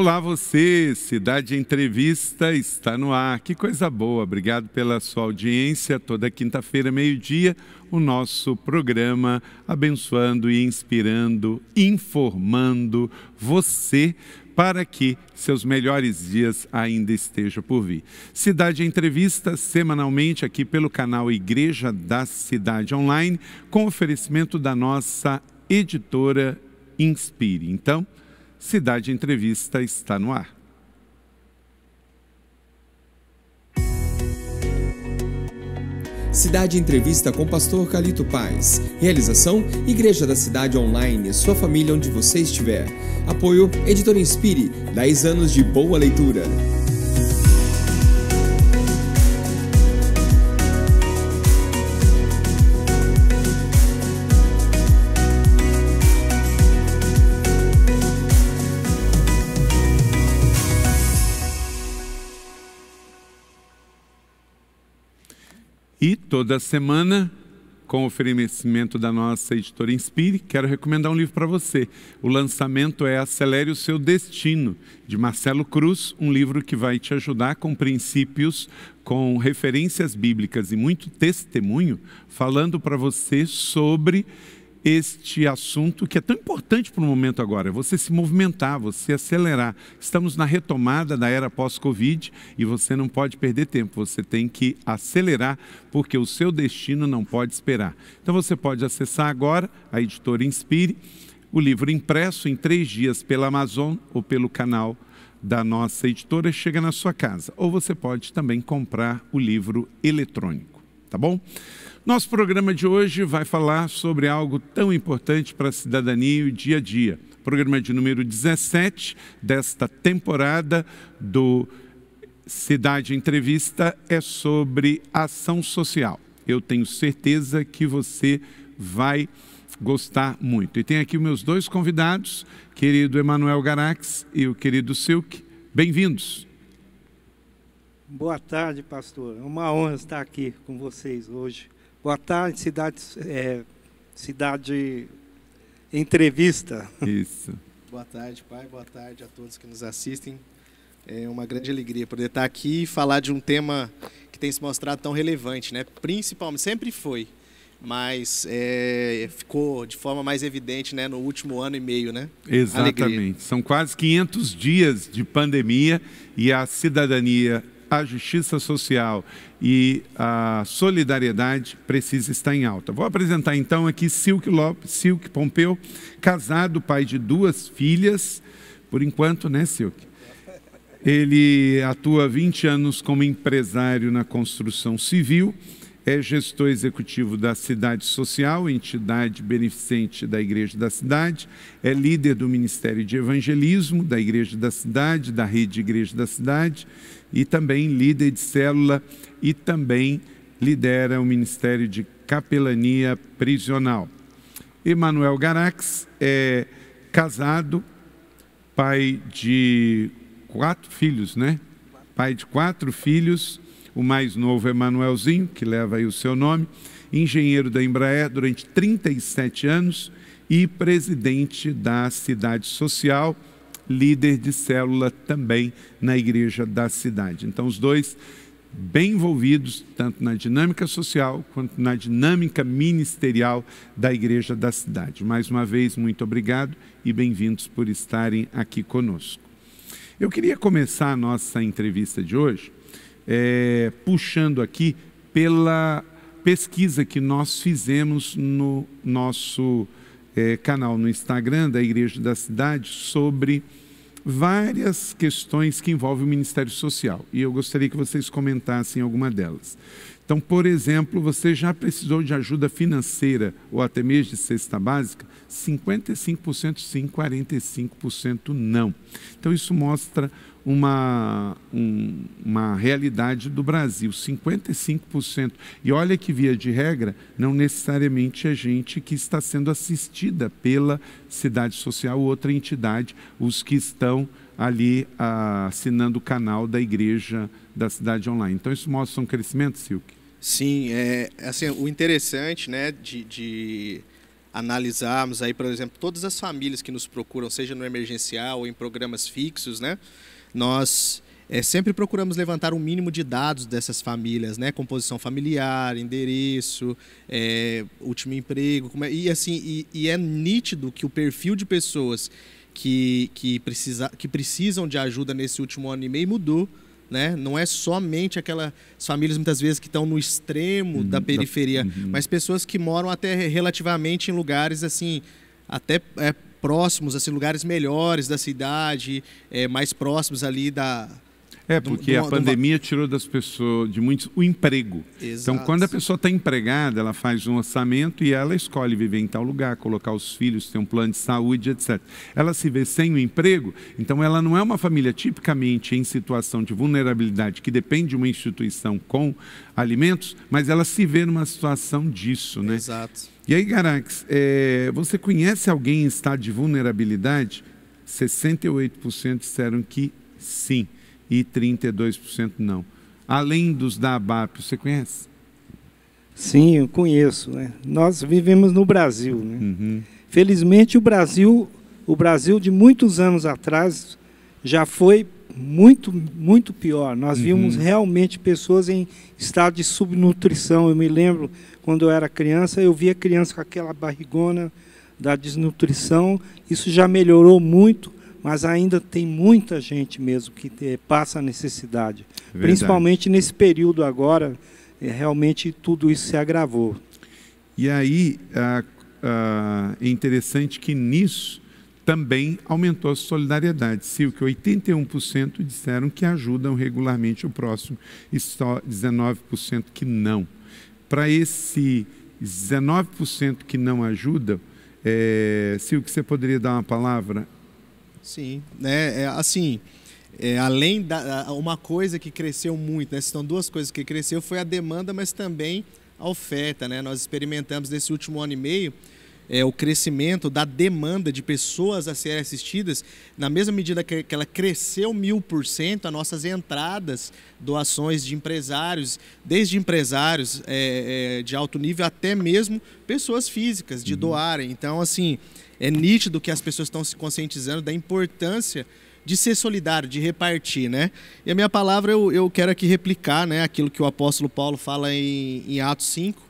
Olá você, Cidade Entrevista está no ar. Que coisa boa, obrigado pela sua audiência. Toda quinta-feira, meio-dia, o nosso programa abençoando e inspirando, informando você para que seus melhores dias ainda estejam por vir. Cidade Entrevista, semanalmente aqui pelo canal Igreja da Cidade Online, com oferecimento da nossa editora Inspire. Então, Cidade Entrevista está no ar. Cidade Entrevista com Pastor Calito Paz. Realização: Igreja da Cidade Online, sua família onde você estiver. Apoio: Editora Inspire, 10 anos de boa leitura. E toda semana, com oferecimento da nossa editora Inspire, quero recomendar um livro para você. O lançamento é Acelere o Seu Destino, de Marcelo Cruz, um livro que vai te ajudar com princípios, com referências bíblicas e muito testemunho, falando para você sobre este assunto que é tão importante para o momento agora, você se movimentar, você acelerar. Estamos na retomada da era pós-Covid e você não pode perder tempo, você tem que acelerar, porque o seu destino não pode esperar. Então você pode acessar agora a editora Inspire, o livro impresso em três dias pela Amazon ou pelo canal da nossa editora chega na sua casa. Ou você pode também comprar o livro eletrônico, tá bom? Nosso programa de hoje vai falar sobre algo tão importante para a cidadania e o dia a dia. Programa de número 17 desta temporada do Cidade Entrevista é sobre ação social. Eu tenho certeza que você vai gostar muito. E tem aqui meus dois convidados, querido Emanuel Garax e o querido Silk. Bem-vindos. Boa tarde, pastor. É uma honra estar aqui com vocês hoje. Boa tarde, cidade, é, cidade entrevista. Isso. Boa tarde, pai. Boa tarde a todos que nos assistem. É uma grande alegria poder estar aqui e falar de um tema que tem se mostrado tão relevante, né? Principalmente, sempre foi, mas é, ficou de forma mais evidente, né, no último ano e meio, né? Exatamente. Alegria. São quase 500 dias de pandemia e a cidadania a justiça social e a solidariedade precisa estar em alta. Vou apresentar então aqui Silk Lopes, Silk Pompeu, casado, pai de duas filhas, por enquanto, né, Silk? Ele atua 20 anos como empresário na construção civil, é gestor executivo da Cidade Social, entidade beneficente da Igreja da Cidade, é líder do Ministério de Evangelismo da Igreja da Cidade, da Rede Igreja da Cidade, e também líder de célula e também lidera o Ministério de Capelania Prisional. Emanuel Garax é casado, pai de quatro filhos, né? Pai de quatro filhos, o mais novo é Manuelzinho, que leva aí o seu nome, engenheiro da Embraer durante 37 anos e presidente da Cidade Social líder de célula também na igreja da cidade. Então, os dois bem envolvidos, tanto na dinâmica social quanto na dinâmica ministerial da igreja da cidade. Mais uma vez, muito obrigado e bem-vindos por estarem aqui conosco. Eu queria começar a nossa entrevista de hoje é, puxando aqui pela pesquisa que nós fizemos no nosso é, canal no Instagram da Igreja da Cidade sobre várias questões que envolvem o Ministério Social e eu gostaria que vocês comentassem alguma delas. Então, por exemplo, você já precisou de ajuda financeira ou até mesmo de cesta básica? 55% sim, 45% não. Então, isso mostra uma, um, uma realidade do Brasil, 55%. E olha que, via de regra, não necessariamente é gente que está sendo assistida pela Cidade Social ou outra entidade, os que estão ali ah, assinando o canal da Igreja da Cidade Online. Então, isso mostra um crescimento, Silk? Sim, é, assim, o interessante né, de, de analisarmos aí, por exemplo, todas as famílias que nos procuram, seja no emergencial ou em programas fixos, né? nós é, sempre procuramos levantar um mínimo de dados dessas famílias, né? Composição familiar, endereço, é, último emprego, é, e assim, e, e, é nítido que o perfil de pessoas que, que, precisa, que precisam de ajuda nesse último ano e meio mudou. Né? Não é somente aquelas famílias muitas vezes que estão no extremo uhum, da periferia, uhum. mas pessoas que moram até relativamente em lugares assim até é, próximos, assim, lugares melhores da cidade, é, mais próximos ali da, é, porque do, do, a pandemia do... tirou das pessoas, de muitos, o emprego. Então, Exato. Então, quando a pessoa está empregada, ela faz um orçamento e ela escolhe viver em tal lugar, colocar os filhos, ter um plano de saúde, etc. Ela se vê sem o emprego, então ela não é uma família tipicamente em situação de vulnerabilidade, que depende de uma instituição com alimentos, mas ela se vê numa situação disso, né? Exato. E aí, Garax, é, você conhece alguém em estado de vulnerabilidade? 68% disseram que sim e 32% não. Além dos da ABAP, você conhece? Sim, eu conheço. Né? Nós vivemos no Brasil. Né? Uhum. Felizmente, o Brasil, o Brasil de muitos anos atrás já foi muito, muito pior. Nós uhum. vimos realmente pessoas em estado de subnutrição. Eu me lembro quando eu era criança, eu via criança com aquela barrigona da desnutrição. Isso já melhorou muito, mas ainda tem muita gente mesmo que eh, passa necessidade. Verdade. Principalmente nesse período agora, eh, realmente tudo isso se agravou. E aí é interessante que nisso também aumentou a solidariedade. Se o que 81% disseram que ajudam regularmente o próximo, e só 19% que não. Para esse 19% que não ajuda, é, Sil, que você poderia dar uma palavra? Sim, né? É, assim, é, além da uma coisa que cresceu muito, né? São duas coisas que cresceu foi a demanda, mas também a oferta, né? Nós experimentamos nesse último ano e meio é, o crescimento da demanda de pessoas a serem assistidas, na mesma medida que, que ela cresceu mil por cento, as nossas entradas, doações de empresários, desde empresários é, é, de alto nível até mesmo pessoas físicas de uhum. doarem. Então, assim, é nítido que as pessoas estão se conscientizando da importância de ser solidário, de repartir, né? E a minha palavra eu, eu quero aqui replicar, né, aquilo que o apóstolo Paulo fala em, em Atos 5,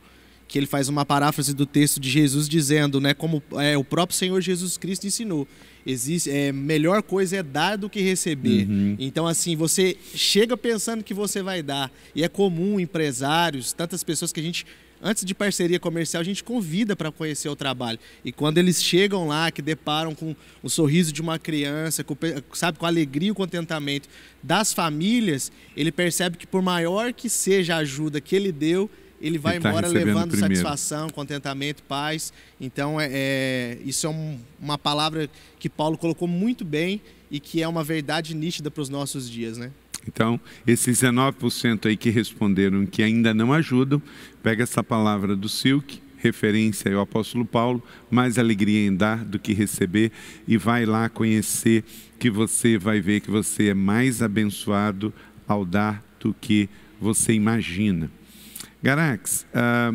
que ele faz uma paráfrase do texto de Jesus dizendo, né, como é, o próprio Senhor Jesus Cristo ensinou, existe é, melhor coisa é dar do que receber. Uhum. Então assim, você chega pensando que você vai dar e é comum empresários, tantas pessoas que a gente antes de parceria comercial, a gente convida para conhecer o trabalho. E quando eles chegam lá, que deparam com o sorriso de uma criança, com, sabe, com a alegria e o contentamento das famílias, ele percebe que por maior que seja a ajuda que ele deu, ele vai ele tá embora levando primeiro. satisfação, contentamento, paz. Então, é, é isso é um, uma palavra que Paulo colocou muito bem e que é uma verdade nítida para os nossos dias, né? Então, esses 19% aí que responderam que ainda não ajudam, pega essa palavra do Silk, referência ao apóstolo Paulo, mais alegria em dar do que receber, e vai lá conhecer que você vai ver que você é mais abençoado ao dar do que você imagina. Garax, uh, ah,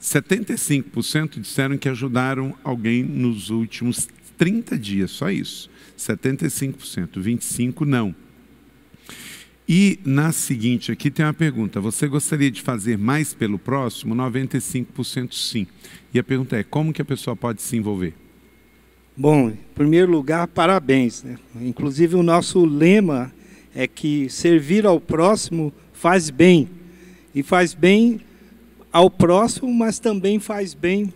75% disseram que ajudaram alguém nos últimos 30 dias, só isso. 75%, 25% não. E na seguinte aqui tem uma pergunta: você gostaria de fazer mais pelo próximo? 95% sim. E a pergunta é: como que a pessoa pode se envolver? Bom, em primeiro lugar, parabéns. Né? Inclusive, o nosso lema é que servir ao próximo faz bem. E faz bem ao próximo, mas também faz bem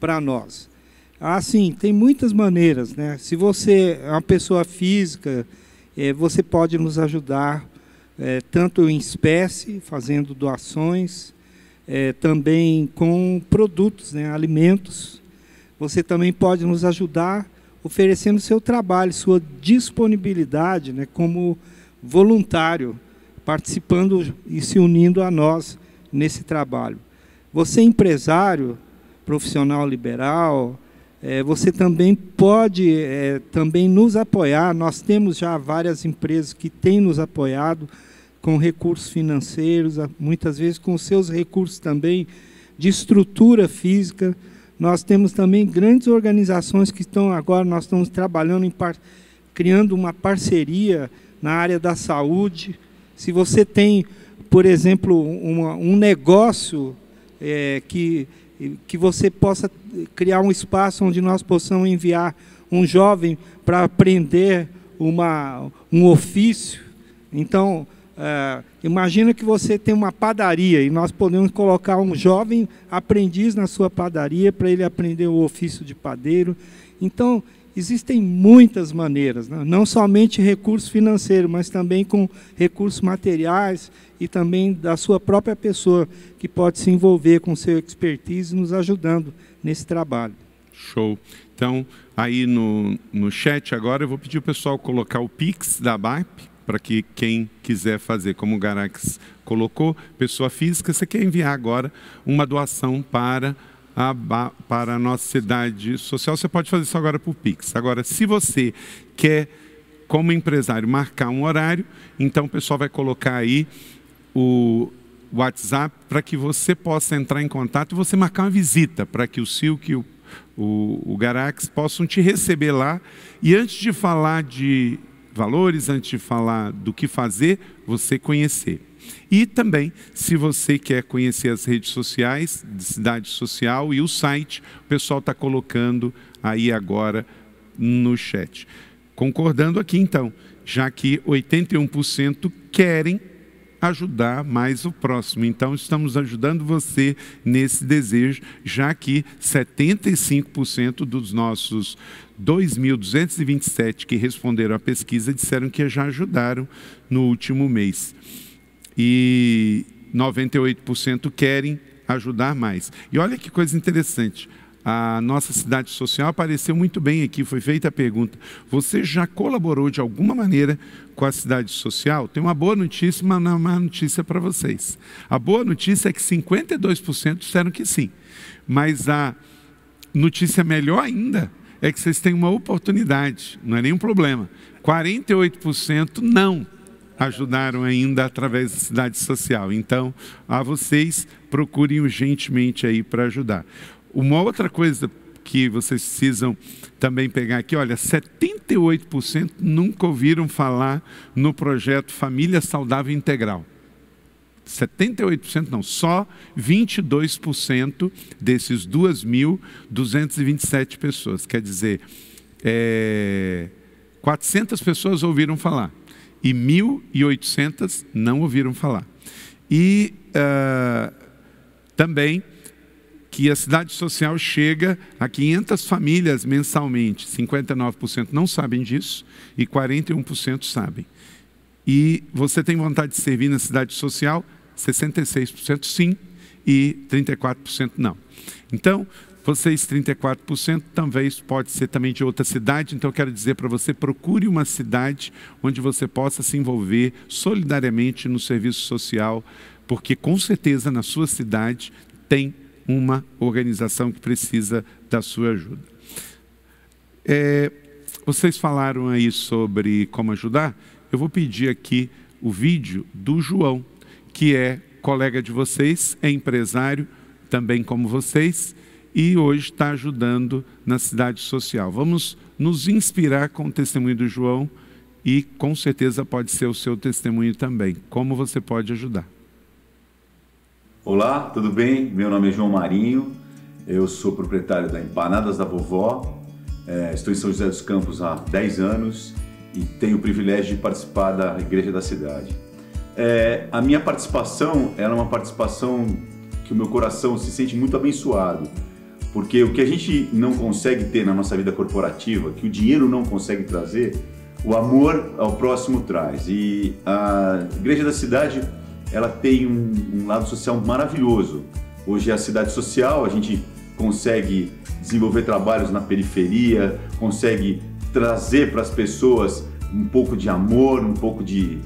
para nós. Assim, tem muitas maneiras, né? Se você é uma pessoa física, é, você pode nos ajudar é, tanto em espécie, fazendo doações, é, também com produtos, né, alimentos. Você também pode nos ajudar oferecendo seu trabalho, sua disponibilidade né, como voluntário participando e se unindo a nós nesse trabalho. Você, empresário, profissional liberal, é, você também pode é, também nos apoiar. Nós temos já várias empresas que têm nos apoiado com recursos financeiros, muitas vezes com seus recursos também de estrutura física. Nós temos também grandes organizações que estão agora, nós estamos trabalhando em criando uma parceria na área da saúde, se você tem, por exemplo, uma, um negócio é, que, que você possa criar um espaço onde nós possamos enviar um jovem para aprender uma, um ofício. Então, é, imagina que você tem uma padaria e nós podemos colocar um jovem aprendiz na sua padaria para ele aprender o ofício de padeiro. Então, existem muitas maneiras, né? não somente recurso financeiro, mas também com recursos materiais e também da sua própria pessoa, que pode se envolver com seu expertise nos ajudando nesse trabalho. Show. Então, aí no, no chat agora, eu vou pedir o pessoal colocar o Pix da BAP, para que quem quiser fazer, como o Garax colocou, pessoa física, você quer enviar agora uma doação para para a nossa cidade social. Você pode fazer isso agora por Pix. Agora, se você quer, como empresário, marcar um horário, então o pessoal vai colocar aí o WhatsApp para que você possa entrar em contato e você marcar uma visita para que o Silk e o, o, o Garax possam te receber lá. E antes de falar de valores, antes de falar do que fazer, você conhecer. E também, se você quer conhecer as redes sociais, de Cidade Social e o site, o pessoal está colocando aí agora no chat. Concordando aqui então, já que 81% querem ajudar mais o próximo. Então, estamos ajudando você nesse desejo, já que 75% dos nossos 2.227 que responderam à pesquisa disseram que já ajudaram no último mês e 98% querem ajudar mais. E olha que coisa interessante. A nossa cidade social apareceu muito bem aqui. Foi feita a pergunta: você já colaborou de alguma maneira com a cidade social? Tem uma boa notícia e é uma má notícia para vocês. A boa notícia é que 52% disseram que sim. Mas a notícia melhor ainda é que vocês têm uma oportunidade, não é nenhum problema. 48% não ajudaram ainda através da cidade social. Então, a vocês, procurem urgentemente aí para ajudar. Uma outra coisa que vocês precisam também pegar aqui, olha, 78% nunca ouviram falar no projeto Família Saudável Integral. 78% não, só 22% desses 2.227 pessoas. Quer dizer, é, 400 pessoas ouviram falar e 1.800 não ouviram falar. E uh, também que a cidade social chega a 500 famílias mensalmente, 59% não sabem disso e 41% sabem. E você tem vontade de servir na cidade social? 66% sim e 34% não. Então, vocês, 34%, talvez pode ser também de outra cidade, então eu quero dizer para você, procure uma cidade onde você possa se envolver solidariamente no serviço social, porque com certeza na sua cidade tem uma organização que precisa da sua ajuda. É, vocês falaram aí sobre como ajudar, eu vou pedir aqui o vídeo do João, que é colega de vocês, é empresário também como vocês, e hoje está ajudando na cidade social. Vamos nos inspirar com o testemunho do João e com certeza pode ser o seu testemunho também. Como você pode ajudar? Olá, tudo bem? Meu nome é João Marinho, eu sou proprietário da Empanadas da Vovó, é, estou em São José dos Campos há 10 anos e tenho o privilégio de participar da Igreja da Cidade. É, a minha participação era é uma participação que o meu coração se sente muito abençoado porque o que a gente não consegue ter na nossa vida corporativa, que o dinheiro não consegue trazer, o amor ao próximo traz. E a Igreja da Cidade, ela tem um, um lado social maravilhoso. Hoje é a cidade social, a gente consegue desenvolver trabalhos na periferia, consegue trazer para as pessoas um pouco de amor, um pouco de,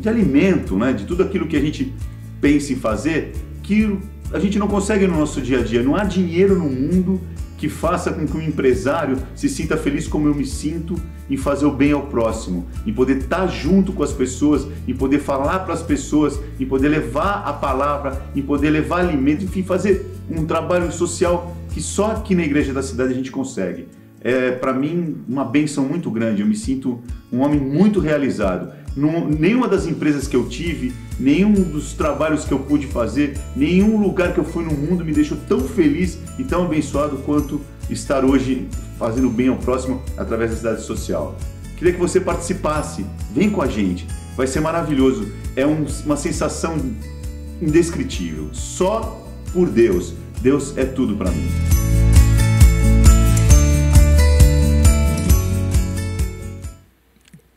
de alimento, né? de tudo aquilo que a gente pensa em fazer, que a gente não consegue no nosso dia a dia. Não há dinheiro no mundo que faça com que o um empresário se sinta feliz como eu me sinto em fazer o bem ao próximo, em poder estar junto com as pessoas, em poder falar para as pessoas, em poder levar a palavra, em poder levar alimento, enfim, fazer um trabalho social que só aqui na igreja da cidade a gente consegue. É para mim uma benção muito grande. Eu me sinto um homem muito realizado. Não, nenhuma das empresas que eu tive, nenhum dos trabalhos que eu pude fazer, nenhum lugar que eu fui no mundo me deixou tão feliz e tão abençoado quanto estar hoje fazendo bem ao próximo através da cidade social. Queria que você participasse, vem com a gente, vai ser maravilhoso. É um, uma sensação indescritível, só por Deus. Deus é tudo para mim.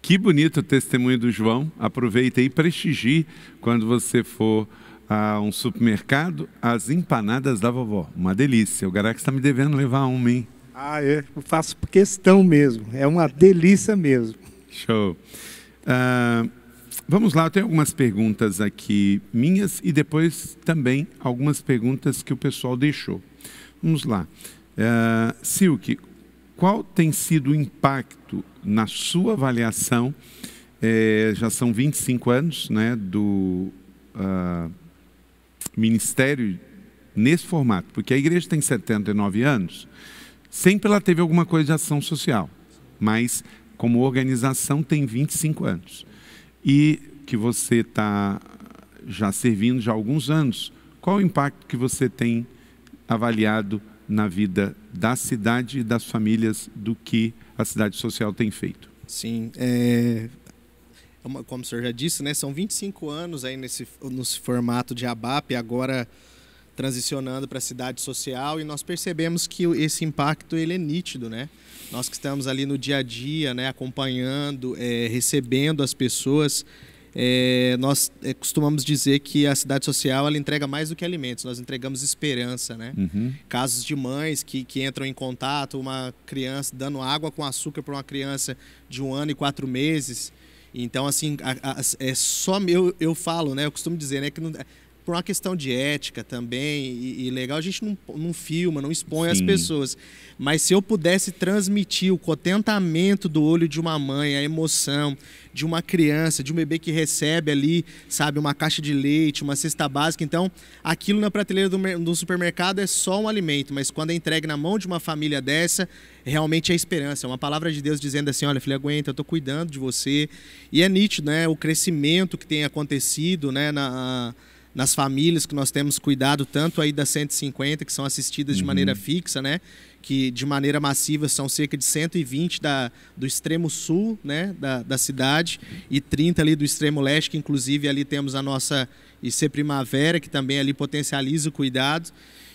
Que bonito o testemunho do João. Aproveita e prestigie quando você for a um supermercado as empanadas da vovó. Uma delícia. O Garax está me devendo levar uma, hein? Ah, é? eu faço questão mesmo. É uma delícia mesmo. Show. Uh, vamos lá, eu tenho algumas perguntas aqui minhas e depois também algumas perguntas que o pessoal deixou. Vamos lá. Uh, Silke, qual tem sido o impacto na sua avaliação? É, já são 25 anos né, do uh, ministério nesse formato, porque a igreja tem 79 anos, sempre ela teve alguma coisa de ação social, mas como organização tem 25 anos. E que você está já servindo já há alguns anos, qual o impacto que você tem avaliado na vida da cidade e das famílias do que a cidade social tem feito. Sim, é, como o senhor já disse, né, são 25 anos aí nesse, no formato de ABAP, agora transicionando para a cidade social e nós percebemos que esse impacto ele é nítido, né? Nós que estamos ali no dia a dia, né, acompanhando, é, recebendo as pessoas, é, nós é, costumamos dizer que a cidade social ela entrega mais do que alimentos, nós entregamos esperança, né? Uhum. Casos de mães que, que entram em contato, uma criança dando água com açúcar para uma criança de um ano e quatro meses. Então, assim, a, a, é só meu, eu falo, né? Eu costumo dizer, né? Que não, por uma questão de ética também e, e legal, a gente não, não filma, não expõe Sim. as pessoas. Mas se eu pudesse transmitir o contentamento do olho de uma mãe, a emoção de uma criança, de um bebê que recebe ali, sabe, uma caixa de leite, uma cesta básica, então aquilo na prateleira do, do supermercado é só um alimento, mas quando é entregue na mão de uma família dessa, realmente é esperança, é uma palavra de Deus dizendo assim, olha, filha, aguenta, eu tô cuidando de você. E é nítido, né, o crescimento que tem acontecido, né, na nas famílias que nós temos cuidado tanto aí das 150 que são assistidas de uhum. maneira fixa, né? Que de maneira massiva são cerca de 120 da, do extremo sul, né? Da, da cidade e 30 ali do extremo leste, que inclusive ali temos a nossa IC Primavera, que também ali potencializa o cuidado.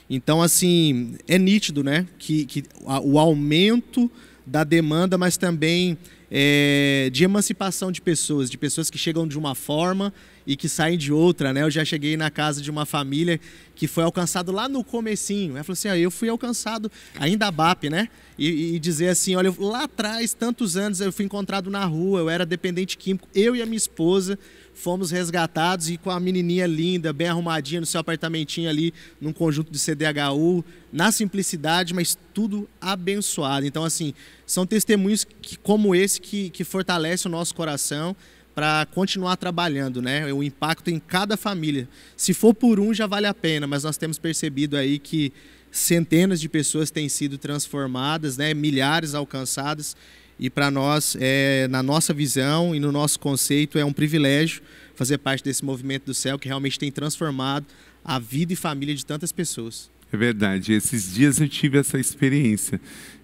Então, assim, é nítido, né? Que, que a, o aumento da demanda, mas também é, de emancipação de pessoas, de pessoas que chegam de uma forma, e que saem de outra, né? Eu já cheguei na casa de uma família que foi alcançado lá no comecinho. Ela falou assim, ah, eu fui alcançado ainda a BAP, né? E, e dizer assim, olha, lá atrás, tantos anos, eu fui encontrado na rua, eu era dependente químico, eu e a minha esposa fomos resgatados e com a menininha linda, bem arrumadinha no seu apartamentinho ali, num conjunto de CDHU, na simplicidade, mas tudo abençoado. Então, assim, são testemunhos que, como esse que, que fortalece o nosso coração, para continuar trabalhando, né? O impacto em cada família. Se for por um, já vale a pena, mas nós temos percebido aí que centenas de pessoas têm sido transformadas, né? Milhares alcançadas. E para nós, é, na nossa visão e no nosso conceito, é um privilégio fazer parte desse movimento do céu que realmente tem transformado a vida e família de tantas pessoas. É verdade. Esses dias eu tive essa experiência.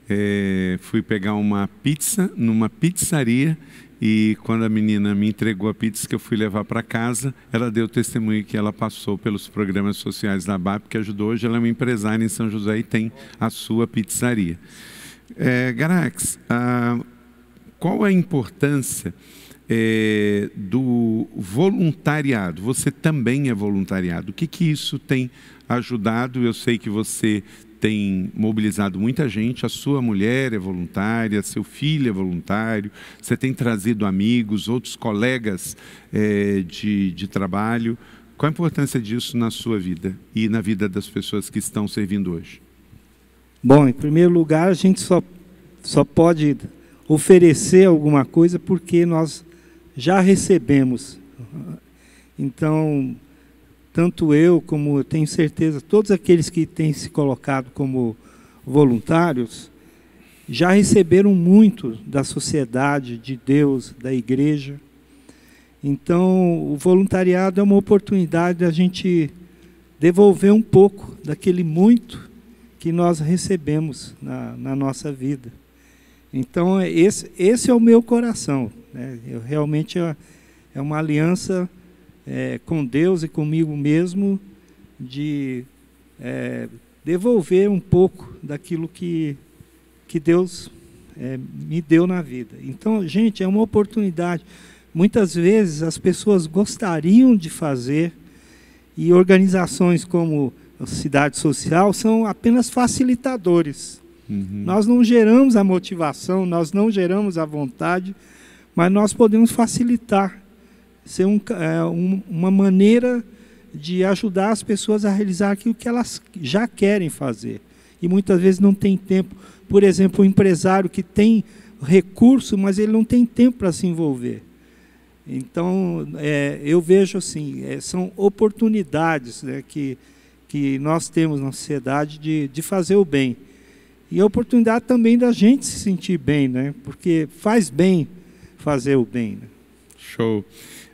É, fui pegar uma pizza numa pizzaria e quando a menina me entregou a pizza que eu fui levar para casa, ela deu testemunho que ela passou pelos programas sociais da BAP, que ajudou. Hoje ela é uma empresária em São José e tem a sua pizzaria. É, Garax, a, ah, qual a importância é, do voluntariado? Você também é voluntariado. O que, que isso tem ajudado? Eu sei que você tem mobilizado muita gente. A sua mulher é voluntária, seu filho é voluntário, você tem trazido amigos, outros colegas é, de, de trabalho. Qual a importância disso na sua vida e na vida das pessoas que estão servindo hoje? Bom, em primeiro lugar, a gente só, só pode oferecer alguma coisa porque nós já recebemos. Então, tanto eu como eu tenho certeza, todos aqueles que têm se colocado como voluntários, já receberam muito da sociedade, de Deus, da igreja. Então, o voluntariado é uma oportunidade da gente devolver um pouco daquele muito que nós recebemos na, na nossa vida. Então, é esse, esse, é o meu coração. Né? Eu, realmente é, é uma aliança é, com Deus e comigo mesmo de é, devolver um pouco daquilo que, que Deus é, me deu na vida. Então, gente, é uma oportunidade. Muitas vezes as pessoas gostariam de fazer e organizações como a Cidade Social são apenas facilitadores. Uhum. Nós não geramos a motivação, nós não geramos a vontade, mas nós podemos facilitar ser um, é, um, uma maneira de ajudar as pessoas a realizar aquilo que elas já querem fazer. E muitas vezes não tem tempo. Por exemplo, o um empresário que tem recurso, mas ele não tem tempo para se envolver. Então, é, eu vejo assim, é, são oportunidades né, que, que nós temos na sociedade de, de fazer o bem. E a oportunidade também da gente se sentir bem, né? porque faz bem fazer o bem. Né? Show.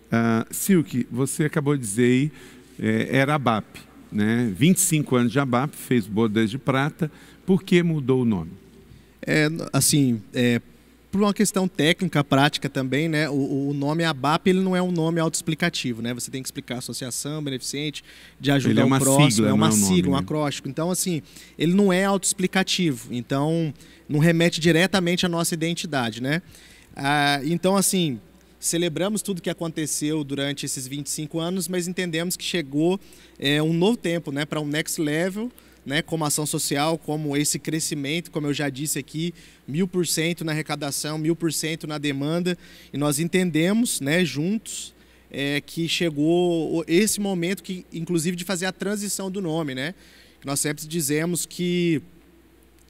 Uh, ah, Silk, você acabou de dizer aí, eh, era ABAP, né? 25 anos de ABAP, fez bodas de prata. Por que mudou o nome? É, assim, é, por uma questão técnica, prática também, né? O, o nome é ABAP ele não é um nome autoexplicativo, né? Você tem que explicar associação beneficente de ajuda ao é próximo, sigla, é, é uma sigla, um né? acróstico. Então, assim, ele não é autoexplicativo, então não remete diretamente à nossa identidade, né? Ah, então, assim, Celebramos tudo que aconteceu durante esses 25 anos, mas entendemos que chegou é, um novo tempo né, para um next level, né, como ação social, como esse crescimento, como eu já disse aqui, mil por cento na arrecadação, mil por cento na demanda, e nós entendemos né, juntos é, que chegou esse momento, que inclusive de fazer a transição do nome. Né? Nós sempre dizemos que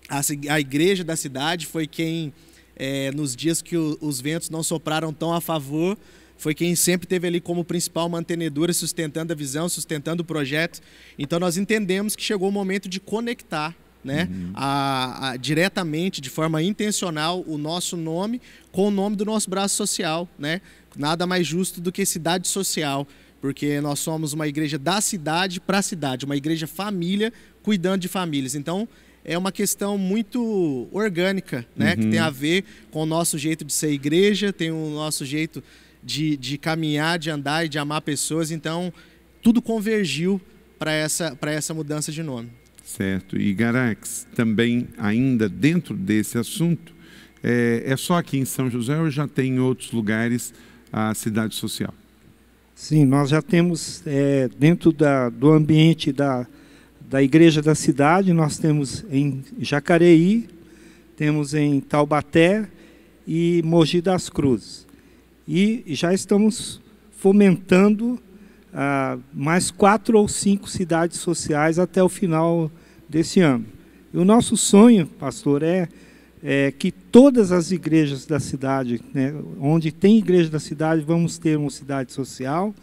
a, a igreja da cidade foi quem é, nos dias que o, os ventos não sopraram tão a favor, foi quem sempre teve ali como principal mantenedora, sustentando a visão, sustentando o projeto. Então nós entendemos que chegou o momento de conectar né? Uhum. A, a, diretamente, de forma intencional, o nosso nome com o nome do nosso braço social, né? Nada mais justo do que cidade social, porque nós somos uma igreja da cidade para a cidade, uma igreja família cuidando de famílias. Então, é uma questão muito orgânica, né? Uhum. Que tem a uhum. ver com o nosso jeito de ser igreja, tem o nosso jeito de, de caminhar, de andar e de amar pessoas. Então, tudo convergiu para essa, essa mudança de nome. Certo. E Garax, também ainda dentro desse assunto, é, é só aqui em São José ou já tem em outros lugares a cidade social? Sim, nós já temos é, dentro da, do ambiente da da igreja da cidade, nós temos em Jacareí, temos em Taubaté e Mogi das Cruzes. E já estamos fomentando ah, mais quatro ou cinco cidades sociais até o final desse ano. E o nosso sonho, pastor, é, é que todas as igrejas da cidade, né, onde tem igreja da cidade, vamos ter uma cidade social.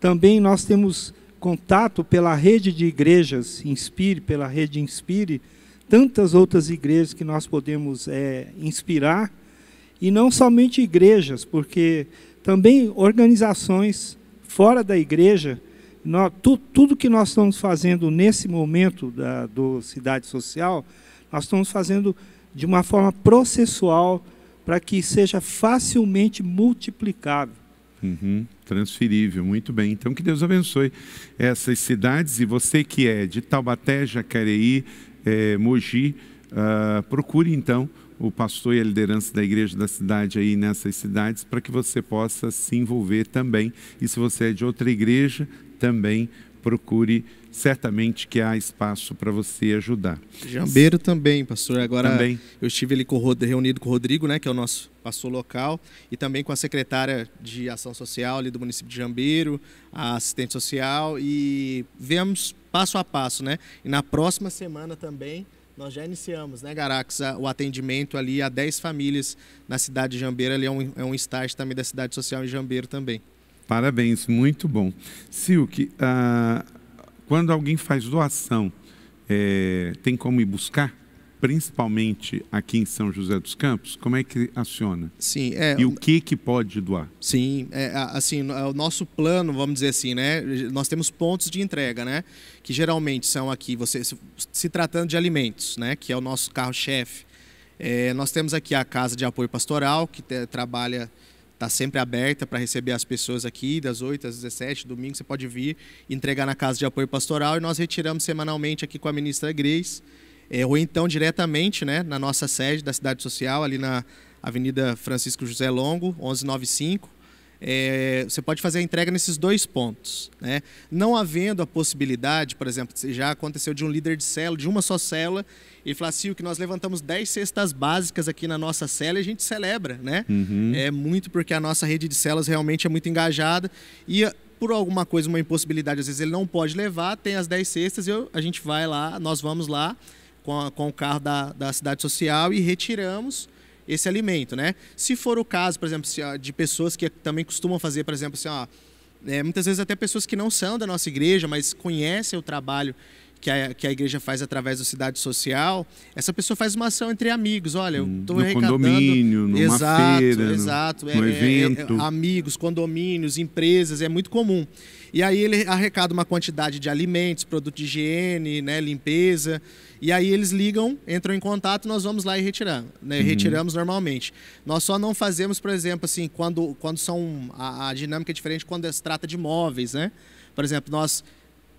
Também nós temos contato pela rede de igrejas, inspire, pela rede inspire, tantas outras igrejas que nós podemos é, inspirar, e não somente igrejas, porque também organizações fora da igreja, nós, tu, tudo que nós estamos fazendo nesse momento da, do Cidade Social, nós estamos fazendo de uma forma processual para que seja facilmente multiplicável. Uhum, transferível, muito bem. Então que Deus abençoe essas cidades e você que é de Taubaté, Jacareí, é, Mogi, uh, procure então o pastor e a liderança da igreja da cidade aí nessas cidades para que você possa se envolver também. E se você é de outra igreja, também procure, certamente que há espaço para você ajudar. Jambeiro também, pastor. Agora também. eu estive ali com, reunido com o Rodrigo, né, que é o nosso pastor local, e também com a secretária de Ação Social ali do município de Jambeiro, a assistente social, e vemos passo a passo, né? E na próxima semana também nós já iniciamos, né, Garax, o atendimento ali a 10 famílias na cidade de Jambeiro, ali é um, é um estágio também da cidade social em Jambeiro também. Parabéns, muito bom. Silk, ah, quando alguém faz doação, é, tem como ir buscar? Principalmente aqui em São José dos Campos, como é que aciona? Sim, é, e o que que pode doar? Sim, é, assim, é o nosso plano, vamos dizer assim, né? Nós temos pontos de entrega, né? Que geralmente são aqui, você se tratando de alimentos, né? Que é o nosso carro-chefe. É, nós temos aqui a Casa de Apoio Pastoral, que trabalha está sempre aberta para receber as pessoas aqui, das 8 às 17, domingo você pode vir, entregar na casa de apoio pastoral e nós retiramos semanalmente aqui com a ministra Grace, é, ou então diretamente né, na nossa sede da Cidade Social, ali na Avenida Francisco José Longo, 1195 é, você pode fazer a entrega nesses dois pontos. Né? Não havendo a possibilidade, por exemplo, já aconteceu de um líder de célula, de uma só célula, ele falar assim, que nós levantamos 10 cestas básicas aqui na nossa célula e a gente celebra, né? Uhum. É muito porque a nossa rede de células realmente é muito engajada e por alguma coisa, uma impossibilidade, às vezes ele não pode levar, tem as 10 cestas e a gente vai lá, nós vamos lá com, a, com o carro da, da cidade social e retiramos esse alimento, né? Se for o caso, por exemplo, ah, de pessoas que também costumam fazer, por exemplo, assim, ó, é, muitas vezes até pessoas que não são da nossa igreja, mas conhecem o trabalho que a, que a igreja faz através da Cidade Social, essa pessoa faz uma ação entre amigos. Olha, eu estou hum, arrecadando... condomínio, numa exato, feira, exato, no, é, no é, é, evento. É, amigos, condomínios, empresas, é muito comum. E aí ele arrecada uma quantidade de alimentos, produto de higiene, né, limpeza... E aí eles ligam, entram em contato, nós vamos lá e retiramos, né? uhum. retiramos normalmente. Nós só não fazemos, por exemplo, assim, quando, quando são a, a dinâmica é diferente quando se trata de móveis, né? Por exemplo, nós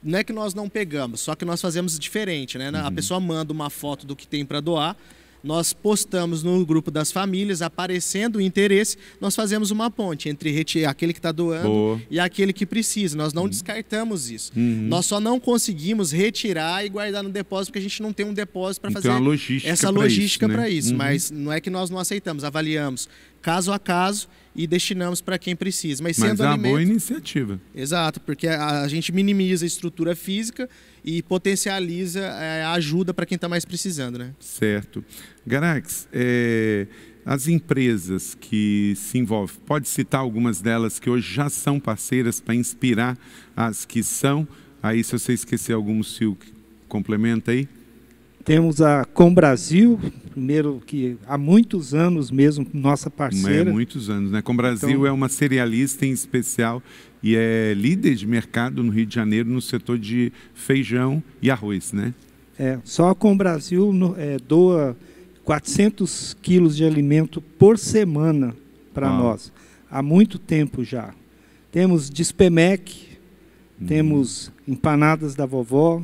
não é que nós não pegamos, só que nós fazemos diferente, né? Uhum. A pessoa manda uma foto do que tem para doar nós postamos no grupo das famílias, aparecendo o interesse, nós fazemos uma ponte entre aquele que está doando Boa. e aquele que precisa. Nós não uhum. descartamos isso. Uhum. Nós só não conseguimos retirar e guardar no depósito, porque a gente não tem um depósito para então, fazer logística essa logística para isso. Né? isso. Uhum. Mas não é que nós não aceitamos, avaliamos caso a caso e destinamos para quem precisa. Mas, sendo Mas é uma alimento, boa iniciativa. Exato, porque a, a, gente minimiza a estrutura física e potencializa é, a ajuda para quem está mais precisando. Né? Certo. Garax, é, as empresas que se envolvem, pode citar algumas delas que hoje já são parceiras para inspirar as que são? Aí, se você esquecer algum, Silk, complementa aí. Temos a Com Brasil, primeiro que há muitos anos mesmo, nossa parceira. É, muitos anos, né? Com Brasil então, é uma cerealista em especial e é líder de mercado no Rio de Janeiro no setor de feijão e arroz, né? É, só Com Brasil no, é, doa 400 quilos de alimento por semana para nós, há muito tempo já. Temos Dispemec, hum. temos empanadas da vovó,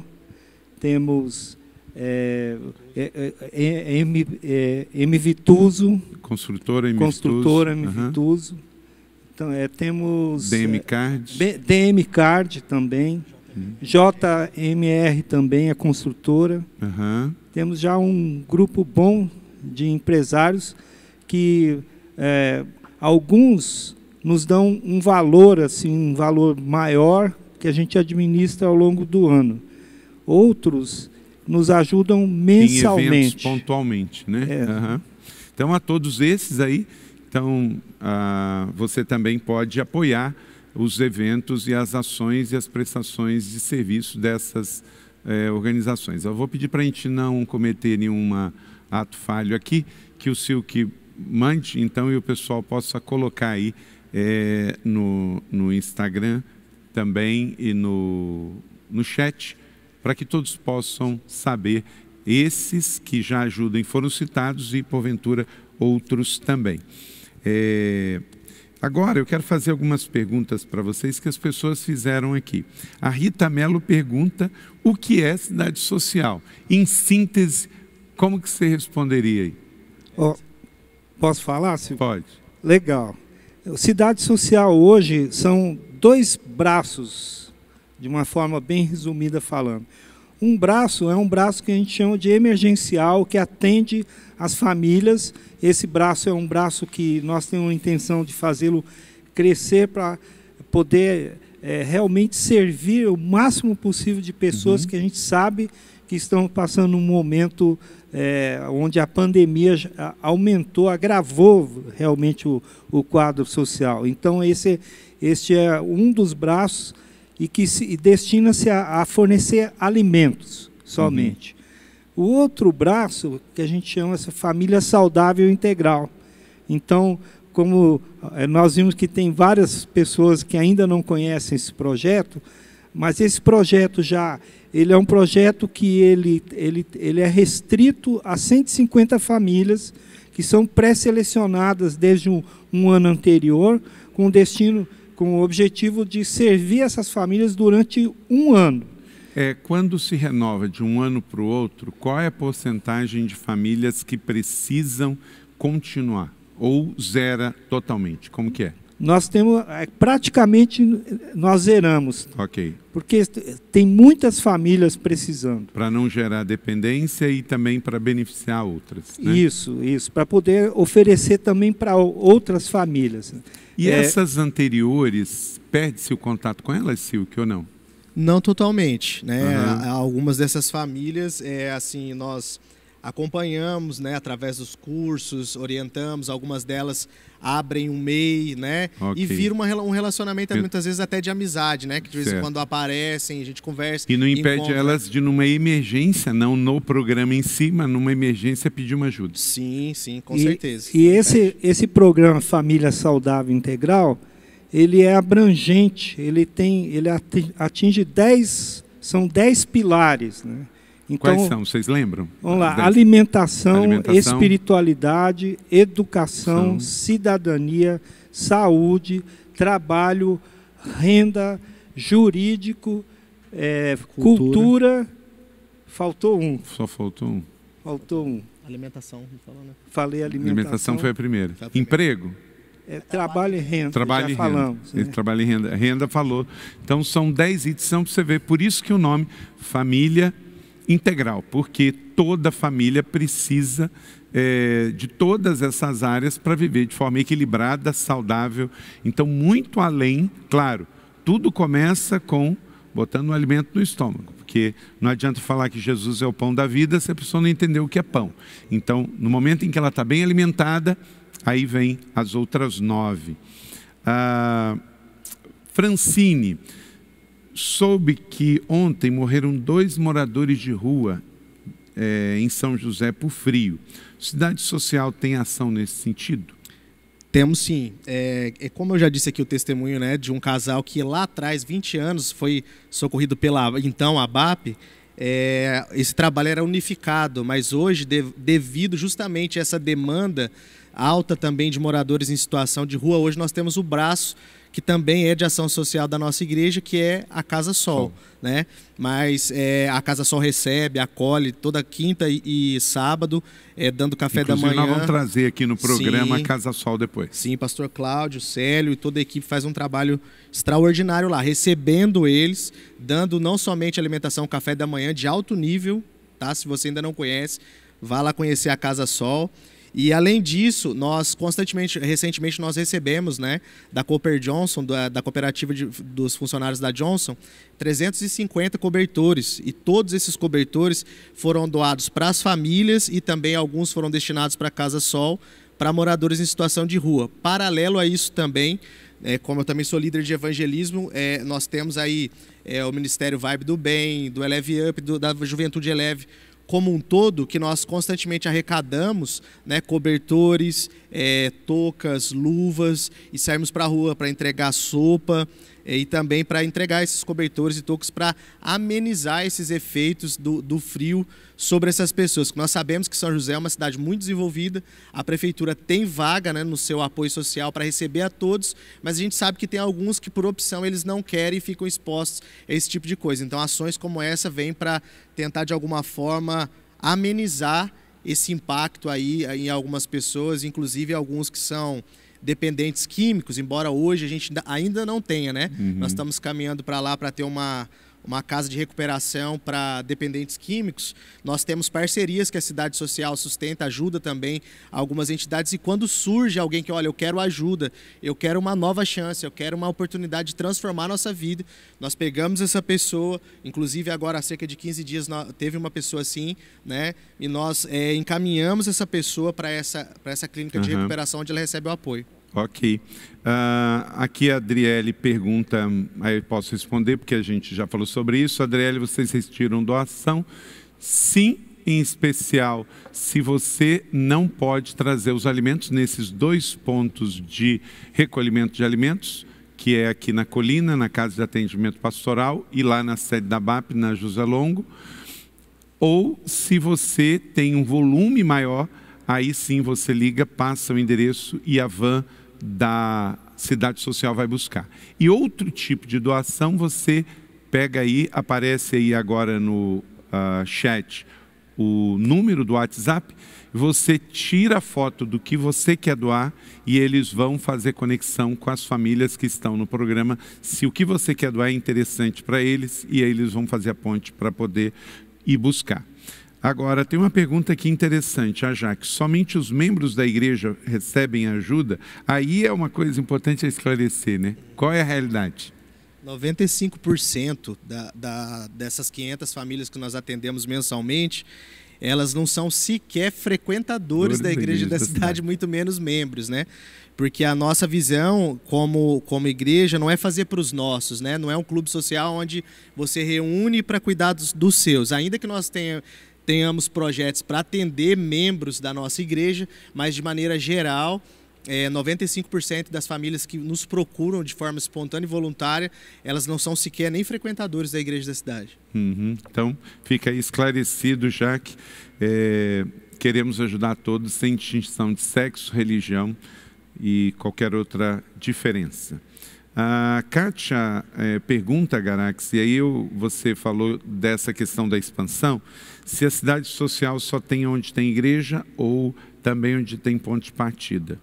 temos é, é, é, M, é, M é, é, é, Vituso. Construtora M Construtora M Vituso. Uhum. Então, é, temos... DM Card. B, DM Card também. Uhum. JMR também é construtora. Uhum. Temos já um grupo bom de empresários que é, alguns nos dão um valor assim, um valor maior que a gente administra ao longo do ano. Outros nos ajudam mensalmente. Em pontualmente, né? É. Uhum. Então, a todos esses aí, então, uh, você também pode apoiar os eventos e as ações e as prestações de serviço dessas eh, organizações. Eu vou pedir para a gente não cometer nenhum ato falho aqui, que o Silk mande, então, e o pessoal possa colocar aí eh, no, no Instagram também e no, no chat para que todos possam saber esses que já ajudem foram citados e, porventura, outros também. É... Agora, eu quero fazer algumas perguntas para vocês que as pessoas fizeram aqui. A Rita Mello pergunta o que é cidade social. Em síntese, como que você responderia aí? Oh, posso falar, Silvio? Pode. Legal. Cidade social hoje são dois braços de uma forma bem resumida falando. Um braço é um braço que a gente chama de emergencial, que atende as famílias. Esse braço é um braço que nós temos a intenção de fazê-lo crescer para poder é, realmente servir o máximo possível de pessoas uhum. que a gente sabe que estão passando um momento é, onde a pandemia aumentou, agravou realmente o, o quadro social. Então, esse, este é um dos braços e que destina-se a, a, fornecer alimentos somente. Uhum. O outro braço, que a gente chama essa família saudável integral. Então, como eh, nós vimos que tem várias pessoas que ainda não conhecem esse projeto, mas esse projeto já ele é um projeto que ele, ele, ele é restrito a 150 famílias que são pré-selecionadas desde um, um ano anterior, com destino com o objetivo de servir essas famílias durante um ano. É, quando se renova de um ano para o outro, qual é a porcentagem de famílias que precisam continuar? Ou zera totalmente? Como que é? nós temos é, praticamente nós zeramos. Ok. Porque tem muitas famílias precisando. Para não gerar dependência e também para beneficiar outras. Né? Isso, isso, para poder oferecer também para outras famílias. E é... essas anteriores perde-se o contato com elas, Silke, ou não? Não totalmente, né? Uhum. Algumas dessas famílias, é assim, nós acompanhamos, né, através dos cursos, orientamos algumas delas abrem um MEI, né? Okay. E vira uma, um relacionamento, Eu... muitas vezes até de amizade, né? Que de vez em quando aparecem, a gente conversa. E não impede encontra... elas de, numa emergência, não no programa em si, mas numa emergência, pedir uma ajuda. Sim, sim, com e, certeza. E esse, esse programa Família Saudável Integral, ele é abrangente, ele tem, ele atinge 10, são 10 pilares, né? Então, Quais são? Vocês lembram? Vamos lá: alimentação, alimentação, espiritualidade, educação, são... cidadania, saúde, trabalho, renda, jurídico, é, cultura. cultura. Faltou um. Só faltou um. Faltou um. Alimentação, né? Falei alimentação. Alimentação foi a primeira. Foi a primeira. Emprego. É, trabalho e renda. Trabalho e renda. né? Trabalho e renda. Renda falou. Então são 10 itens, são para você ver. Por isso que o nome família integral, porque toda família precisa é, de todas essas áreas para viver de forma equilibrada, saudável. Então, muito além, claro, tudo começa com botando o alimento no estômago, porque não adianta falar que Jesus é o pão da vida se a pessoa não entender o que é pão. Então, no momento em que ela está bem alimentada, aí vem as outras nove. Ah, Francine soube que ontem morreram dois moradores de rua é, em São José por frio. Cidade Social tem ação nesse sentido? Temos sim. É, é como eu já disse aqui o testemunho né, de um casal que lá atrás, 20 anos, foi socorrido pela então a BAP. É, esse trabalho era unificado, mas hoje, de, devido justamente a essa demanda alta também de moradores em situação de rua, hoje nós temos o braço que também é de ação social da nossa igreja, que é a Casa Sol. Né? Mas é, a Casa Sol recebe, acolhe toda quinta e, e sábado, é, dando café Inclusive, da manhã. Nós vamos trazer aqui no programa Sim. a Casa Sol depois. Sim, pastor Cláudio, Célio e toda a equipe faz um trabalho extraordinário lá, recebendo eles, dando não somente alimentação, café da manhã de alto nível, tá? Se você ainda não conhece, vá lá conhecer a Casa Sol. E além disso, nós constantemente, recentemente nós recebemos, né, da Cooper Johnson, da, da cooperativa de, dos funcionários da Johnson, 350 cobertores e todos esses cobertores foram doados para as famílias e também alguns foram destinados para Casa Sol, para moradores em situação de rua. Paralelo a isso também, é, como eu também sou líder de evangelismo, é, nós temos aí é, o Ministério Vibe do Bem, do Eleve Up, do, da Juventude Eleve, como um todo que nós constantemente arrecadamos, né, cobertores, é, toucas, luvas, e saímos para a rua para entregar sopa e também para entregar esses cobertores e tocos para amenizar esses efeitos do, do frio sobre essas pessoas. Nós sabemos que São José é uma cidade muito desenvolvida, a prefeitura tem vaga né, no seu apoio social para receber a todos, mas a gente sabe que tem alguns que, por opção, eles não querem e ficam expostos a esse tipo de coisa. Então, ações como essa vêm para tentar, de alguma forma, amenizar esse impacto aí em algumas pessoas, inclusive alguns que são dependentes químicos, embora hoje a gente ainda não tenha, né? Uhum. Nós estamos caminhando para lá para ter uma, uma casa de recuperação para dependentes químicos. Nós temos parcerias que a cidade social sustenta, ajuda também algumas entidades. E quando surge alguém que, olha, eu quero ajuda, eu quero uma nova chance, eu quero uma oportunidade de transformar a nossa vida, nós pegamos essa pessoa, inclusive agora há cerca de 15 dias teve uma pessoa assim, né? E nós é, encaminhamos essa pessoa para essa, essa clínica uhum. de recuperação onde ela recebe o apoio. Ok. Uh, aqui a Adriele pergunta, aí eu posso responder, porque a gente já falou sobre isso. Adriele, vocês retiram doação? Sim, em especial, se você não pode trazer os alimentos nesses dois pontos de recolhimento de alimentos, que é aqui na Colina, na Casa de Atendimento Pastoral, e lá na sede da BAP, na José Longo. Ou se você tem um volume maior, aí sim você liga, passa o endereço e a van da cidade social vai buscar. E outro tipo de doação você pega aí, aparece aí agora no uh, chat o número do WhatsApp, você tira a foto do que você quer doar e eles vão fazer conexão com as famílias que estão no programa, se o que você quer doar é interessante para eles e aí eles vão fazer a ponte para poder ir buscar. Agora, tem uma pergunta aqui interessante, a Jaque. Somente os membros da igreja recebem ajuda? Aí é uma coisa importante a esclarecer, né? Qual é a realidade? 95% da, da, dessas 500 famílias que nós atendemos mensalmente, elas não são sequer frequentadores da igreja, da igreja da, cidade, muito menos membros, né? Porque a nossa visão como, como igreja não é fazer para os nossos, né? Não é um clube social onde você reúne para cuidar dos, dos, seus. Ainda que nós tenhamos tenhamos projetos para atender membros da nossa igreja, mas de maneira geral, é, 95% das famílias que nos procuram de forma espontânea e voluntária, elas não são sequer nem frequentadores da igreja da cidade. Uhum. Então, fica esclarecido, já que é, queremos ajudar todos sem distinção de sexo, religião e qualquer outra diferença. A Kátia é, pergunta, Garax, e aí eu, você falou dessa questão da expansão se a cidade social só tem onde tem igreja ou também onde tem ponto de partida?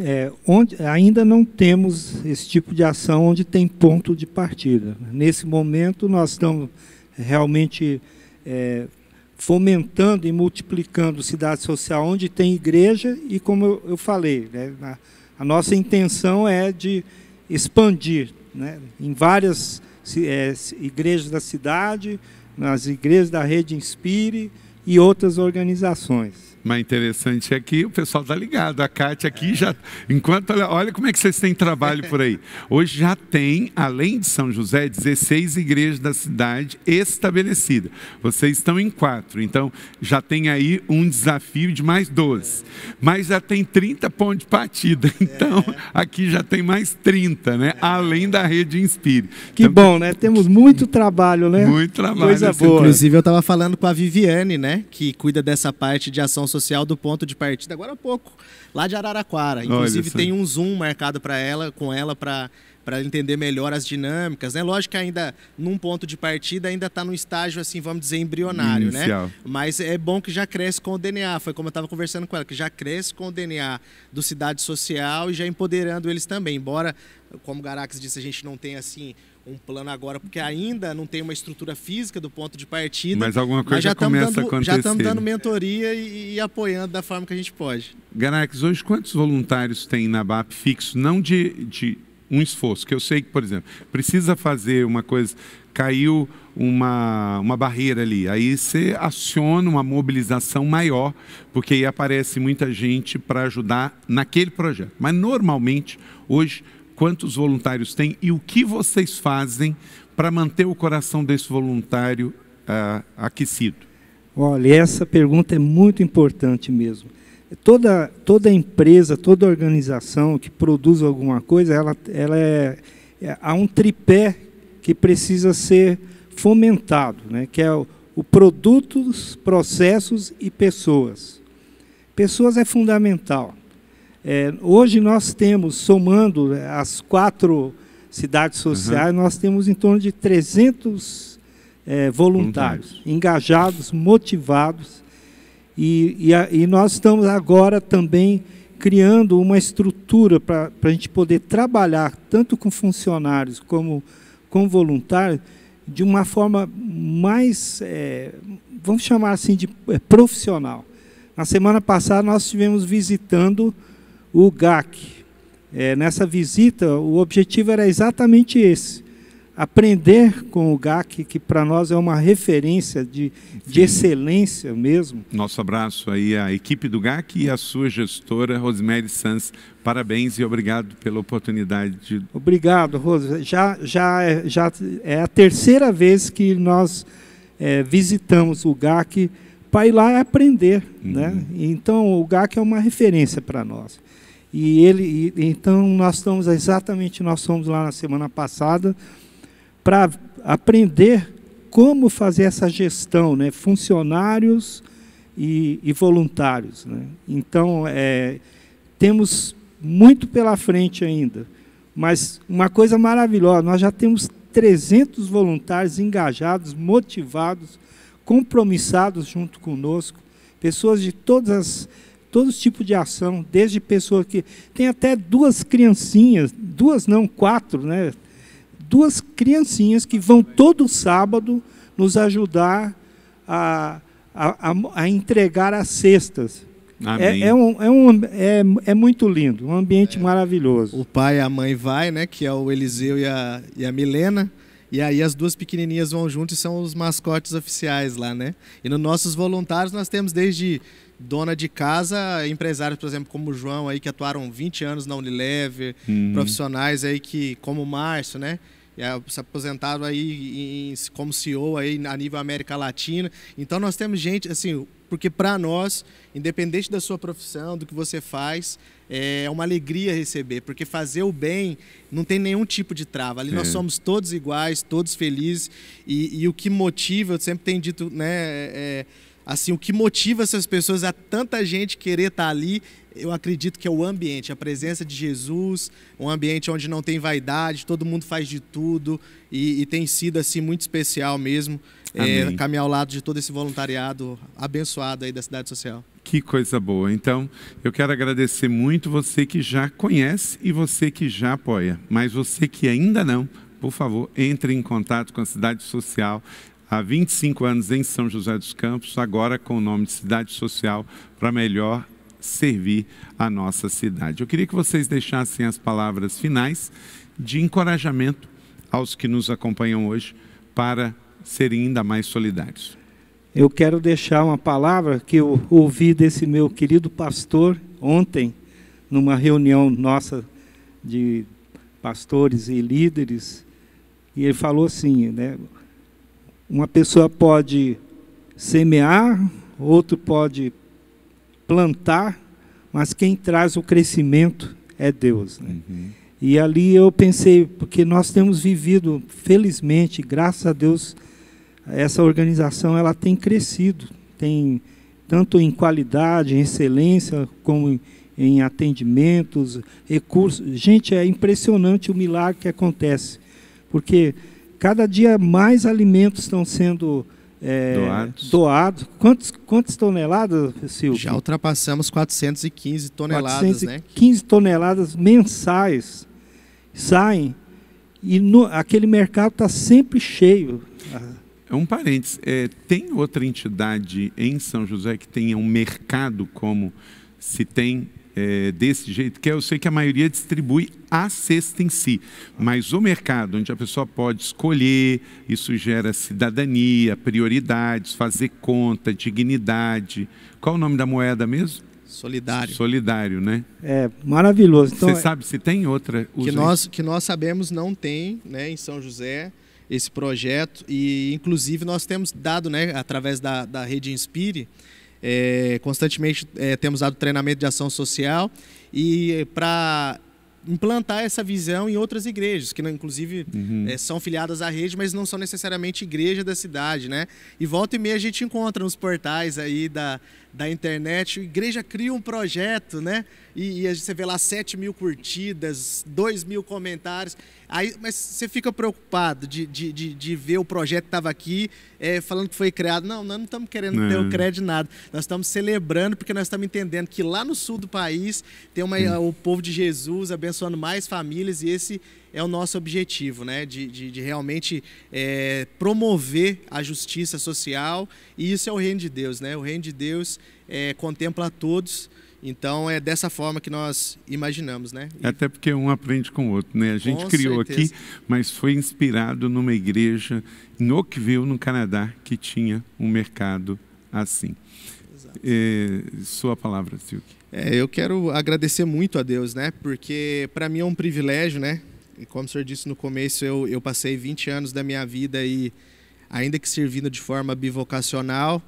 É, onde, ainda não temos esse tipo de ação onde tem ponto de partida. Nesse momento, nós estamos realmente é, fomentando e multiplicando cidade social onde tem igreja e, como eu, eu falei, né, a, a, nossa intenção é de expandir né, em várias é, igrejas da cidade, nas igrejas da Rede Inspire e outras organizações. Mas interessante é que o pessoal está ligado. A Kátia aqui já. Enquanto ela, olha como é que vocês têm trabalho por aí. Hoje já tem, além de São José, 16 igrejas da cidade estabelecidas. Vocês estão em quatro. Então, já tem aí um desafio de mais 12. Mas já tem 30 pontos de partida. Então, aqui já tem mais 30, né? É. Além da rede Inspire. Que então, bom, né? Temos muito trabalho, né? Muito trabalho. Coisa boa. Inclusive, eu estava falando com a Viviane, né? Que cuida dessa parte de ação social do ponto de partida, agora há pouco, lá de Araraquara. Inclusive tem um Zoom marcado para ela, com ela, para para entender melhor as dinâmicas, né? Lógico que ainda num ponto de partida ainda está no estágio assim, vamos dizer embrionário, né? Inicial. né? Mas é bom que já cresce com o DNA. Foi como eu estava conversando com ela, que já cresce com o DNA do cidade social e já empoderando eles também. Embora, como o Garax disse, a gente não tenha assim um plano agora, porque ainda não tem uma estrutura física do ponto de partida. Mas alguma coisa mas já começa dando, a acontecer. Já estamos dando mentoria e, e, apoiando da forma que a gente pode. Garax, hoje quantos voluntários tem na BAP fixo? Não de, de um esforço, que eu sei que, por exemplo, precisa fazer uma coisa, caiu uma, uma barreira ali, aí você aciona uma mobilização maior, porque aí aparece muita gente para ajudar naquele projeto. Mas normalmente, hoje, quantos voluntários tem e o que vocês fazem para manter o coração desse voluntário ah, aquecido? Olha, essa pergunta é muito importante mesmo. Toda, toda empresa, toda organização que produz alguma coisa, ela, ela é, é, há um tripé que precisa ser fomentado, né? que é o, o produtos, processos e pessoas. Pessoas é fundamental. É, hoje nós temos, somando é, as quatro cidades sociais, uhum. nós temos em torno de 300 é, voluntários, engajados, motivados. E, e, a, e, nós estamos agora também criando uma estrutura para a gente poder trabalhar tanto com funcionários como com voluntários de uma forma mais, é, vamos chamar assim, de é, profissional. Na semana passada nós estivemos visitando o GAC. É, nessa visita, o objetivo era exatamente esse: aprender com o GAC, que para nós é uma referência de, de excelência mesmo. Nosso abraço aí à equipe do GAC e à sua gestora, Rosemary Sanz. Parabéns e obrigado pela oportunidade. De... Obrigado, Rose. Já, já, é, já é a terceira vez que nós é, visitamos o GAC para ir lá aprender. Né? Uhum. Né? Então, o GAC é uma referência para nós. E ele, e, então nós estamos exatamente, nós fomos lá na semana passada para aprender como fazer essa gestão, né? Funcionários e, e voluntários, né? Então é, temos muito pela frente ainda, mas uma coisa maravilhosa, nós já temos 300 voluntários engajados, motivados, compromissados junto conosco, pessoas de todas as todos tipos de ação, desde pessoas que. Tem até duas criancinhas, duas não, quatro, né? Duas criancinhas que vão todo sábado nos ajudar a, a, a entregar as cestas. É, é, um, é, um, é, é muito lindo, um ambiente é. maravilhoso. O pai e a mãe vai, né? Que é o Eliseu e a, e a Milena. E aí as duas pequenininhas vão junto e são os mascotes oficiais lá, né? E nos nossos voluntários nós temos desde dona de casa, empresários, por exemplo, como o João aí, que atuaram 20 anos na Unilever, uhum. profissionais aí que, como o Márcio, né? É, se aposentaram aí em, como CEO aí a nível América Latina. Então nós temos gente assim, porque para nós, independente da sua profissão, do que você faz, é uma alegria receber, porque fazer o bem não tem nenhum tipo de trava. Ali é. nós somos todos iguais, todos felizes e, e, o que motiva, eu sempre tenho dito, né? É, é assim, o que motiva essas pessoas a é tanta gente querer estar tá ali, eu acredito que é o ambiente, a presença de Jesus, um ambiente onde não tem vaidade, todo mundo faz de tudo e, e tem sido assim muito especial mesmo. É, caminhar ao lado de todo esse voluntariado abençoado aí da cidade social. Que coisa boa. Então, eu quero agradecer muito você que já conhece e você que já apoia, mas você que ainda não, por favor, entre em contato com a cidade social há 25 anos em São José dos Campos, agora com o nome de Cidade Social, para melhor servir a nossa cidade. Eu queria que vocês deixassem as palavras finais de encorajamento aos que nos acompanham hoje para serem ainda mais solidários. Eu quero deixar uma palavra que eu ouvi desse meu querido pastor ontem, numa reunião nossa de pastores e líderes, e ele falou assim, né? Uma pessoa pode semear, outro pode plantar, mas quem traz o crescimento é Deus. Né? Uhum. E ali eu pensei, porque nós temos vivido, felizmente, graças a Deus, essa organização ela tem crescido, tem tanto em qualidade, em excelência, como em atendimentos, recursos. Gente, é impressionante o milagre que acontece, porque Cada dia mais alimentos estão sendo é, doados. doados. Quantos, quantas toneladas, Silvio? Já ultrapassamos 415 toneladas, 415 né? toneladas mensais saem e no, aquele mercado está sempre cheio. É um parênteses. É, tem outra entidade em São José que tenha um mercado como se tem é, desse jeito que é, eu sei que a maioria distribui a cesta em si, mas o mercado onde a pessoa pode escolher, isso gera cidadania, prioridades, fazer conta, dignidade. Qual o nome da moeda mesmo? Solidário. Solidário, né? É, maravilhoso. Então, Você é sabe se tem outra? Que nós, que nós sabemos não tem, né, em São José esse projeto e inclusive nós temos dado, né, através da, da rede Inspire, é, constantemente é, temos dado treinamento de ação social e para implantar essa visão em outras igrejas, que né, inclusive uhum. é, são filiadas à rede, mas não são necessariamente igreja da cidade, né? E volta e meia a gente encontra nos portais aí da, da internet, a igreja cria um projeto, né? E, e você vê lá 7 mil curtidas, 2 mil comentários. Aí, mas você fica preocupado de, de, de, de ver o projeto que estava aqui, é, falando que foi criado. Não, nós não estamos querendo não. ter o crédito nada. Nós estamos celebrando porque nós estamos entendendo que lá no sul do país tem uma, hum. o povo de Jesus abençoando mais famílias e esse é o nosso objetivo, né? De, de, de realmente é, promover a justiça social e isso é o reino de Deus, né? O reino de Deus é, contempla a todos. Então é dessa forma que nós imaginamos, né? E... Até porque um aprende com o outro, né? A gente com criou certeza. aqui, mas foi inspirado numa igreja em Oakville, no Canadá, que tinha um mercado assim. É, sua palavra, Silke. É, eu quero agradecer muito a Deus, né? Porque para mim é um privilégio, né? E como o senhor disse no começo, eu, eu passei 20 anos da minha vida aí, ainda que servindo de forma bivocacional,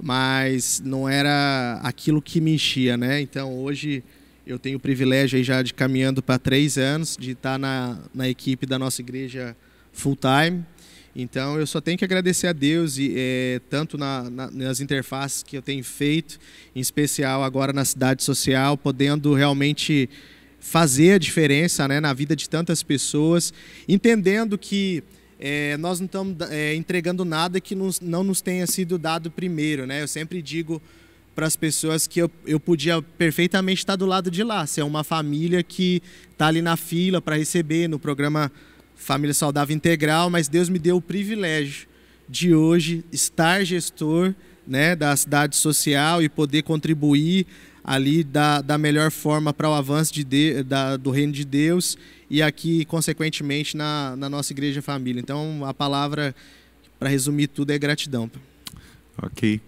mas não era aquilo que me enchia, né? Então hoje eu tenho o privilégio aí já de caminhando para três anos de estar na, na equipe da nossa igreja full time. Então eu só tenho que agradecer a Deus e é, tanto na, na, nas interfaces que eu tenho feito, em especial agora na cidade social, podendo realmente fazer a diferença né, na vida de tantas pessoas, entendendo que é, nós não estamos é, entregando nada que nos, não nos tenha sido dado primeiro. Né? Eu sempre digo para as pessoas que eu, eu podia perfeitamente estar do lado de lá, se é uma família que está ali na fila para receber no programa Família Saudável Integral, mas Deus me deu o privilégio de hoje estar gestor né, da cidade social e poder contribuir ali da, da melhor forma para o avanço de de, da, do reino de Deus e aqui, consequentemente, na, na nossa igreja família. Então, a palavra, para resumir tudo, é gratidão. Ok.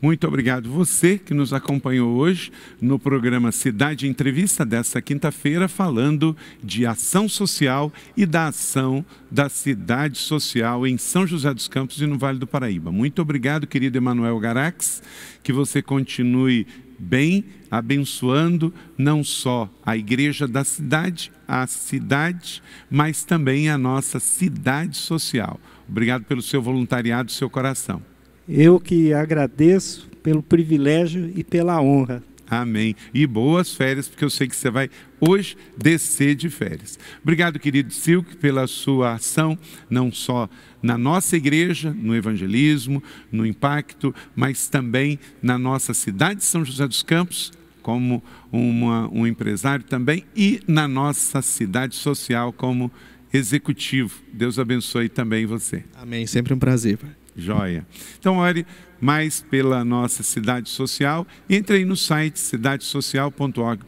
Muito obrigado você que nos acompanhou hoje no programa Cidade Entrevista desta quinta-feira, falando de ação social e da ação da cidade social em São José dos Campos e no Vale do Paraíba. Muito obrigado, querido Emanuel Garax, que você continue bem abençoando não só a igreja da cidade, a cidade, mas também a nossa cidade social. Obrigado pelo seu voluntariado, seu coração. Eu que agradeço pelo privilégio e pela honra. Amém. E boas férias, porque eu sei que você vai hoje descer de férias. Obrigado, querido Silk, pela sua ação, não só na nossa igreja, no evangelismo, no impacto, mas também na nossa cidade de São José dos Campos, como uma, um empresário também, e na nossa cidade social como executivo. Deus abençoe também você. Amém. Sempre um prazer. Joia. Então, ore mais pela nossa cidade social. Entre aí no site cidadesocial.org.br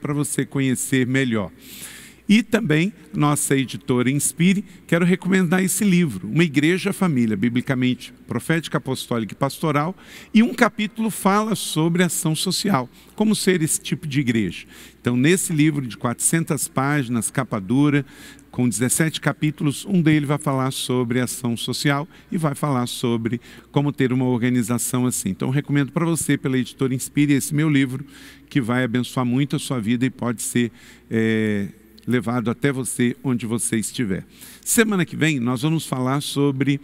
para você conhecer melhor. E também, nossa editora Inspire, quero recomendar esse livro, Uma Igreja Família, biblicamente profética, apostólica e pastoral, e um capítulo fala sobre ação social, como ser esse tipo de igreja. Então, nesse livro de 400 páginas, capa dura, com 17 capítulos, um deles vai falar sobre ação social e vai falar sobre como ter uma organização assim. Então, recomendo para você, pela editora Inspire, esse meu livro, que vai abençoar muito a sua vida e pode ser. É levado até você onde você estiver. Semana que vem nós vamos falar sobre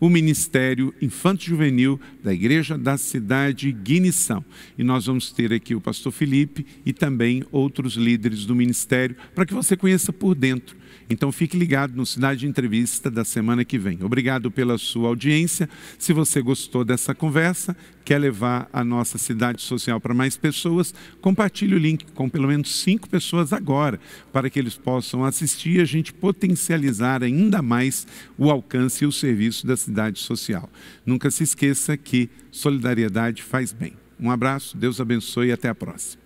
o Ministério Infanto Juvenil da Igreja da Cidade Guinição. E nós vamos ter aqui o pastor Felipe e também outros líderes do ministério para que você conheça por dentro então fique ligado no Cidade de Entrevista da semana que vem. Obrigado pela sua audiência. Se você gostou dessa conversa, quer levar a nossa cidade social para mais pessoas, compartilhe o link com pelo menos cinco pessoas agora, para que eles possam assistir e a gente potencializar ainda mais o alcance e o serviço da cidade social. Nunca se esqueça que solidariedade faz bem. Um abraço, Deus abençoe e até a próxima.